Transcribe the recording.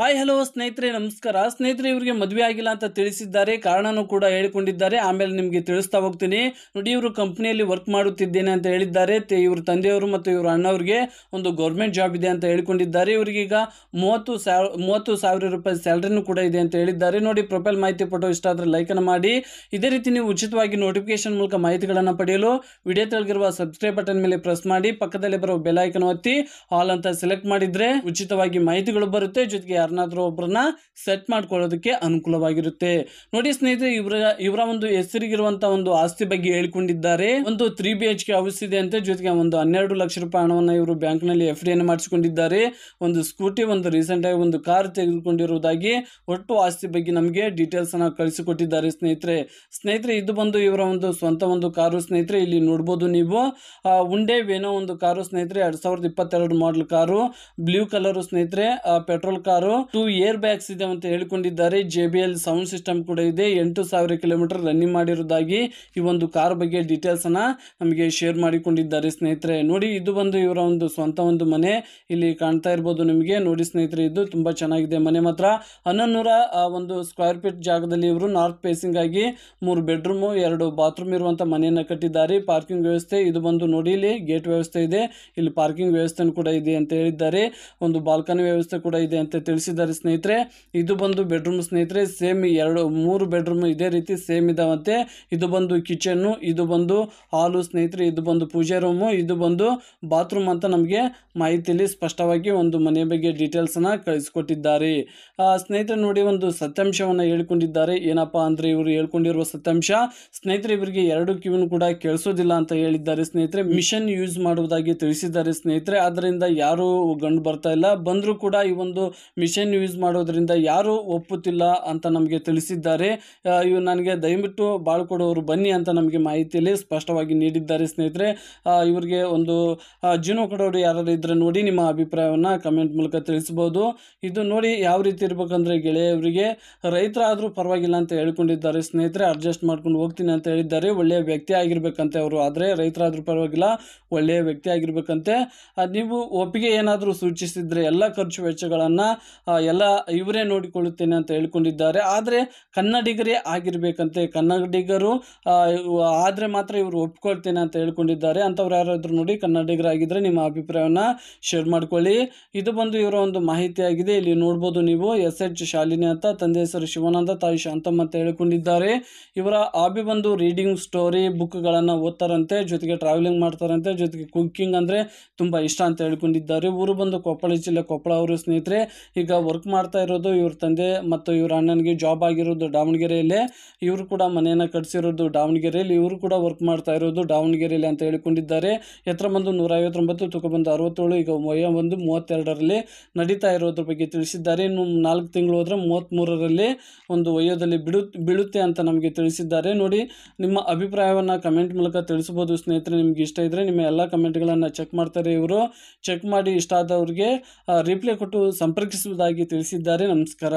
hi hello ಸ್ನೇಹಿತರೆ ನಮಸ್ಕಾರ ಸ್ನೇಹಿತರೆ ಇವರಿಗೆ ಮದುವೆ ಆಗಿಲ್ಲ ಅಂತ ತಿಳಿಸಿದ್ದಾರೆ ಕಾರಣನೂ ಕೂಡ ಹೇಳಿಕೊಂಡಿದ್ದಾರೆ ಆಮೇಲೆ ನಿಮಗೆ ತಿಳಿಸ್ತಾ ಹೋಗ್ತೀನಿ ನೋಡಿ ಇವರು ಕಂಪ್ನಿಯಲ್ಲಿ ವರ್ಕ್ ಮಾಡುತ್ತಿದ್ದೇನೆ ಅಂತ ಹೇಳಿದ್ದಾರೆ ಇವ್ರ ತಂದೆಯವರು ಮತ್ತು ಇವರ ಅಣ್ಣವ್ರಿಗೆ ಒಂದು ಗೌರ್ಮೆಂಟ್ ಜಾಬ್ ಇದೆ ಅಂತ ಹೇಳಿಕೊಂಡಿದ್ದಾರೆ ಇವರಿಗೀಗ ಮೂವತ್ತು ಸಾವಿರ ಮೂವತ್ತು ಸಾವಿರ ರೂಪಾಯಿ ಸ್ಯಾಲ್ರಿನೂ ಕೂಡ ಇದೆ ಅಂತ ಹೇಳಿದ್ದಾರೆ ನೋಡಿ ಪ್ರೊಫೈಲ್ ಮಾಹಿತಿ ಫೋಟೋ ಇಷ್ಟ ಆದರೆ ಅನ್ನು ಮಾಡಿ ಇದೇ ರೀತಿ ನೀವು ಉಚಿತವಾಗಿ ನೋಟಿಫಿಕೇಶನ್ ಮೂಲಕ ಮಾಹಿತಿಗಳನ್ನು ಪಡೆಯಲು ವಿಡಿಯೋ ತೆಳಗಿರುವ ಸಬ್ಸ್ಕ್ರೈಬ್ ಬಟನ್ ಮೇಲೆ ಪ್ರೆಸ್ ಮಾಡಿ ಪಕ್ಕದಲ್ಲಿ ಬರುವ ಬೆಲ್ ಐಕನ್ ಒತ್ತಿ ಹಾಲ್ ಅಂತ ಸೆಲೆಕ್ಟ್ ಮಾಡಿದರೆ ಉಚಿತವಾಗಿ ಮಾಹಿತಿಗಳು ಬರುತ್ತೆ ಜೊತೆಗೆ ಯಾರನ್ನಾದ್ರೂ ಒಬ್ಬರನ್ನ ಸೆಟ್ ಮಾಡ್ಕೊಳ್ಳೋದಕ್ಕೆ ಅನುಕೂಲವಾಗಿರುತ್ತೆ ನೋಡಿ ಸ್ನೇಹಿತರೆ ಇವರ ಇವರ ಒಂದು ಹೆಸರಿಗಿರುವಂತಹ ಒಂದು ಆಸ್ತಿ ಬಗ್ಗೆ ಹೇಳಿಕೊಂಡಿದ್ದಾರೆ ಒಂದು three B H K house ಇದೆ ಅಂತ ಜೊತೆಗೆ ಒಂದು ಹನ್ನೆರಡು ಲಕ್ಷ ರೂಪಾಯಿ ಹಣವನ್ನು ಇವರು ಬ್ಯಾಂಕ್ ನಲ್ಲಿ ಎಫ್ ಅನ್ನು ಮಾಡಿಸಿಕೊಂಡಿದ್ದಾರೆ ಒಂದು ಸ್ಕೂಟಿ ಒಂದು ರೀಸೆಂಟ್ ಆಗಿ ಒಂದು ಕಾರ್ ತೆಗೆದುಕೊಂಡಿರುವುದಾಗಿ ಒಟ್ಟು ಆಸ್ತಿ ಬಗ್ಗೆ ನಮಗೆ ಡೀಟೇಲ್ಸ್ ಅನ್ನ ಕಳಿಸಿಕೊಟ್ಟಿದ್ದಾರೆ ಸ್ನೇಹಿತರೆ ಸ್ನೇಹಿತರೆ ಇದು ಬಂದು ಇವರ ಒಂದು ಸ್ವಂತ ಒಂದು ಕಾರು ಸ್ನೇಹಿತರೆ ಇಲ್ಲಿ ನೋಡಬಹುದು ನೀವು ಉಂಡೆ ವೇನೋ ಒಂದು ಕಾರು ಸ್ನೇಹಿತರೆ ಎರಡ್ ಸಾವಿರದ ಇಪ್ಪತ್ತೆರಡು ಮಾಡಲ್ ಕಾರು ಬ್ಲೂ ಕಲರ್ ಸ್ನೇಹಿತರೆ petrol car two air bags ಇದೆ ಅಂತ ಹೇಳಿಕೊಂಡಿದ್ದಾರೆ J B L sound system ಕೂಡ ಇದೆ ಎಂಟು ಸಾವಿರ ಕಿಲೋಮೀಟರ್ ರನ್ನಿಂಗ್ ಮಾಡಿರುವುದಾಗಿ ಈ ಒಂದು ಕಾರ್ ಬಗ್ಗೆ ಡೀಟೇಲ್ಸ್ ಅನ್ನ ನಮಗೆ ಶೇರ್ ಮಾಡಿಕೊಂಡಿದ್ದಾರೆ ಸ್ನೇಹಿತರೆ ನೋಡಿ ಇದು ಬಂದು ಇವರ ಒಂದು ಸ್ವಂತ ಒಂದು ಮನೆ ಇಲ್ಲಿ ಕಾಣ್ತಾ ಇರಬಹುದು ನಿಮಗೆ ನೋಡಿ ಸ್ನೇಹಿತರೆ ಇದು ತುಂಬಾ ಚೆನ್ನಾಗಿದೆ ಮನೆ ಮಾತ್ರ ಹನ್ನೊಂದೂರ ಒಂದು ಸ್ಕ್ವೇರ್ ಫೀಟ್ ಜಾಗದಲ್ಲಿ ಇವರು ನಾರ್ತ್ ಫೇಸಿಂಗ್ ಆಗಿ ಮೂರು ಬೆಡ್ರೂಮು ಎರಡು ಬಾತ್ರೂಮ್ ಇರುವಂತ ಮನೆಯನ್ನ ಕಟ್ಟಿದ್ದಾರೆ ಪಾರ್ಕಿಂಗ್ ವ್ಯವಸ್ಥೆ ಇದು ಬಂದು ನೋಡಿ ಇಲ್ಲಿ ಗೇಟ್ ವ್ಯವಸ್ಥೆ ಇದೆ ಇಲ್ಲಿ ಪಾರ್ಕಿಂಗ್ ವ್ಯವಸ್ಥೆ ಕೂಡ ಇದೆ ಅಂತ ಹೇಳಿದ್ದಾರೆ ಒಂದು ಬಾಲ್ಕನಿ ವ್ಯವಸ್ಥೆ ಕೂಡ ಇದೆ ಅಂತ ತಿಳಿಸಿ ಮುಗಿಸಿದ್ದಾರೆ ಸ್ನೇಹಿತರೆ ಇದು ಬಂದು ಬೆಡ್ರೂಮ್ ಸ್ನೇಹಿತರೆ ಸೇಮ್ ಎರಡು ಮೂರು ಬೆಡ್ರೂಮ್ ಇದೇ ರೀತಿ ಸೇಮ್ ಇದಾವಂತೆ ಇದು ಬಂದು ಕಿಚನ್ನು ಇದು ಬಂದು ಹಾಲು ಸ್ನೇಹಿತರೆ ಇದು ಬಂದು ಪೂಜೆ ರೂಮು ಇದು ಬಂದು ಬಾತ್ರೂಮ್ ಅಂತ ನಮಗೆ ಮಾಹಿತಿಯಲ್ಲಿ ಸ್ಪಷ್ಟವಾಗಿ ಒಂದು ಮನೆ ಬಗ್ಗೆ ಡೀಟೇಲ್ಸನ್ನು ಕಳಿಸ್ಕೊಟ್ಟಿದ್ದಾರೆ ಸ್ನೇಹಿತರೆ ನೋಡಿ ಒಂದು ಸತ್ಯಾಂಶವನ್ನು ಹೇಳ್ಕೊಂಡಿದ್ದಾರೆ ಏನಪ್ಪ ಅಂದರೆ ಇವರು ಹೇಳ್ಕೊಂಡಿರುವ ಸತ್ಯಾಂಶ ಸ್ನೇಹಿತರೆ ಇವರಿಗೆ ಎರಡು ಕಿವಿನೂ ಕೂಡ ಕೇಳಿಸೋದಿಲ್ಲ ಅಂತ ಹೇಳಿದ್ದಾರೆ ಸ್ನೇಹಿತರೆ ಮಿಷನ್ ಯೂಸ್ ಮಾಡುವುದಾಗಿ ತಿಳಿಸಿದ್ದಾರೆ ಸ್ನೇಹಿತರೆ ಅದರಿಂದ ಯಾರು ಗಂಡು ಬರ್ತಾ ಇಲ್ಲ ಬಂದರೂ ಕೂಡ ಈ ಒಂದು ಮಿಷನ್ ಯೂಸ್ ಮಾಡೋದ್ರಿಂದ ಯಾರು ಒಪ್ಪುತ್ತಿಲ್ಲ ಅಂತ ನಮಗೆ ತಿಳಿಸಿದ್ದಾರೆ ಇವು ನನಗೆ ದಯವಿಟ್ಟು ಬಾಳ್ಕೊಡೋರು ಬನ್ನಿ ಅಂತ ನಮಗೆ ಮಾಹಿತಿಯಲ್ಲಿ ಸ್ಪಷ್ಟವಾಗಿ ನೀಡಿದ್ದಾರೆ ಸ್ನೇಹಿತರೆ ಇವರಿಗೆ ಒಂದು ಜೀನೋ ಕೊಡೋರು ಯಾರು ಇದ್ದರೆ ನೋಡಿ ನಿಮ್ಮ ಅಭಿಪ್ರಾಯವನ್ನು ಕಮೆಂಟ್ ಮೂಲಕ ತಿಳಿಸ್ಬೋದು ಇದು ನೋಡಿ ಯಾವ ರೀತಿ ಇರಬೇಕಂದ್ರೆ ಗೆಳೆಯವರಿಗೆ ರೈತರಾದರೂ ಪರವಾಗಿಲ್ಲ ಅಂತ ಹೇಳ್ಕೊಂಡಿದ್ದಾರೆ ಸ್ನೇಹಿತರೆ ಅಡ್ಜಸ್ಟ್ ಮಾಡ್ಕೊಂಡು ಹೋಗ್ತೀನಿ ಅಂತ ಹೇಳಿದ್ದಾರೆ ಒಳ್ಳೆಯ ವ್ಯಕ್ತಿ ಆಗಿರ್ಬೇಕಂತೆ ಅವರು ಆದರೆ ರೈತರಾದರೂ ಪರವಾಗಿಲ್ಲ ಒಳ್ಳೆಯ ವ್ಯಕ್ತಿ ಆಗಿರ್ಬೇಕಂತೆ ನೀವು ಒಪ್ಪಿಗೆ ಏನಾದರೂ ಸೂಚಿಸಿದರೆ ಎಲ್ಲ ಖರ್ಚು ವೆಚ್ಚಗಳನ್ನು ಎಲ್ಲ ಇವರೇ ನೋಡಿಕೊಳ್ಳುತ್ತೇನೆ ಅಂತ ಹೇಳ್ಕೊಂಡಿದ್ದಾರೆ ಆದರೆ ಕನ್ನಡಿಗರೇ ಆಗಿರಬೇಕಂತೆ ಕನ್ನಡಿಗರು ಆದರೆ ಮಾತ್ರ ಇವರು ಒಪ್ಕೊಳ್ತೇನೆ ಅಂತ ಹೇಳ್ಕೊಂಡಿದ್ದಾರೆ ಅಂಥವ್ರು ಯಾರಾದರೂ ನೋಡಿ ಕನ್ನಡಿಗರಾಗಿದ್ದರೆ ನಿಮ್ಮ ಅಭಿಪ್ರಾಯವನ್ನು ಶೇರ್ ಮಾಡ್ಕೊಳ್ಳಿ ಇದು ಬಂದು ಇವರ ಒಂದು ಮಾಹಿತಿಯಾಗಿದೆ ಇಲ್ಲಿ ನೋಡ್ಬೋದು ನೀವು ಎಸ್ ಎಚ್ ಶಾಲಿನಿ ಅಂತ ತಂದೆ ಹೆಸರು ಶಿವಾನಂದ ತಾಯಿ ಶಾಂತಮ್ಮ ಅಂತ ಹೇಳ್ಕೊಂಡಿದ್ದಾರೆ ಇವರ ಆಬಿ ಬಂದು ರೀಡಿಂಗ್ ಸ್ಟೋರಿ ಬುಕ್ಗಳನ್ನು ಓದ್ತಾರಂತೆ ಜೊತೆಗೆ ಟ್ರಾವೆಲಿಂಗ್ ಮಾಡ್ತಾರಂತೆ ಜೊತೆಗೆ ಕುಕ್ಕಿಂಗ್ ಅಂದರೆ ತುಂಬ ಇಷ್ಟ ಅಂತ ಹೇಳ್ಕೊಂಡಿದ್ದಾರೆ ಊರು ಬಂದು ಕೊಪ್ಪಳ ಜಿಲ್ಲೆ ಕೊಪ್ಪಳ ಅವರು ಸ್ನೇಹಿತರೆ ಈಗ ವರ್ಕ್ ಮಾಡ್ತಾ ಇರೋದು ಇವ್ರ ತಂದೆ ಮತ್ತು ಇವ್ರ ಅಣ್ಣನಿಗೆ ಜಾಬ್ ಆಗಿರೋದು ದಾವಣಗೆರೆಯಲ್ಲಿ ಇವರು ಕೂಡ ಮನೆಯನ್ನು ಕಟ್ಸಿರೋದು ದಾವಣಗೆರೆಯಲ್ಲಿ ಇವರು ಕೂಡ ವರ್ಕ್ ಮಾಡ್ತಾ ಇರೋದು ದಾವಣಗೆರೆಯಲ್ಲಿ ಅಂತ ಹೇಳಿಕೊಂಡಿದ್ದಾರೆ ಎತ್ತರ ಬಂದು ನೂರ ಐವತ್ತೊಂಬತ್ತು ಬಂದು ಅರವತ್ತೇಳು ಈಗ ವಯ ಒಂದು ಮೂವತ್ತೆರಡರಲ್ಲಿ ನಡೀತಾ ಇರೋದ್ರ ಬಗ್ಗೆ ತಿಳಿಸಿದ್ದಾರೆ ಇನ್ನು ನಾಲ್ಕು ತಿಂಗಳು ಹೋದರೆ ಮೂರರಲ್ಲಿ ಒಂದು ವಯೋದಲ್ಲಿ ಬಿಡು ಬೀಳುತ್ತೆ ಅಂತ ನಮಗೆ ತಿಳಿಸಿದ್ದಾರೆ ನೋಡಿ ನಿಮ್ಮ ಅಭಿಪ್ರಾಯವನ್ನು ಕಮೆಂಟ್ ಮೂಲಕ ತಿಳಿಸ್ಬೋದು ಸ್ನೇಹಿತರೆ ನಿಮ್ಗೆ ಇಷ್ಟ ಇದ್ದರೆ ನಿಮ್ಮ ಎಲ್ಲ ಕಮೆಂಟ್ಗಳನ್ನು ಚೆಕ್ ಮಾಡ್ತಾರೆ ಇವರು ಚೆಕ್ ಮಾಡಿ ಇಷ್ಟ ಆದವ್ರಿಗೆ ರಿಪ್ಲೈ ಕೊಟ್ಟು ಸಂಪರ್ಕಿಸುವುದಾಗಿ ಹೊಸದಾಗಿ ತಿಳಿಸಿದ್ದಾರೆ ನಮಸ್ಕಾರ